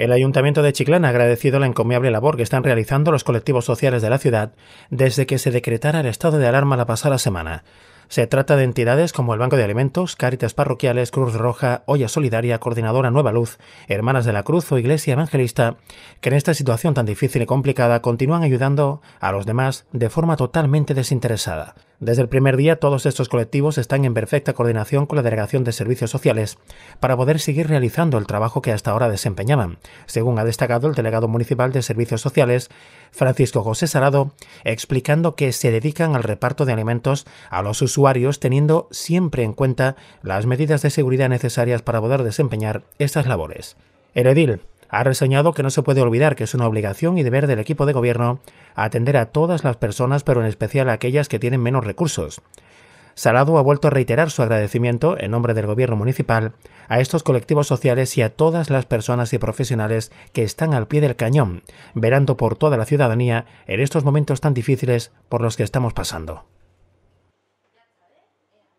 El Ayuntamiento de Chiclana ha agradecido la encomiable labor que están realizando los colectivos sociales de la ciudad desde que se decretara el estado de alarma la pasada semana. Se trata de entidades como el Banco de Alimentos, Cáritas Parroquiales, Cruz Roja, Olla Solidaria, Coordinadora Nueva Luz, Hermanas de la Cruz o Iglesia Evangelista, que en esta situación tan difícil y complicada continúan ayudando a los demás de forma totalmente desinteresada. Desde el primer día todos estos colectivos están en perfecta coordinación con la Delegación de Servicios Sociales para poder seguir realizando el trabajo que hasta ahora desempeñaban, según ha destacado el delegado municipal de Servicios Sociales, Francisco José Sarado, explicando que se dedican al reparto de alimentos a los usuarios teniendo siempre en cuenta las medidas de seguridad necesarias para poder desempeñar estas labores. Ha reseñado que no se puede olvidar que es una obligación y deber del equipo de gobierno atender a todas las personas, pero en especial a aquellas que tienen menos recursos. Salado ha vuelto a reiterar su agradecimiento, en nombre del gobierno municipal, a estos colectivos sociales y a todas las personas y profesionales que están al pie del cañón, verando por toda la ciudadanía en estos momentos tan difíciles por los que estamos pasando.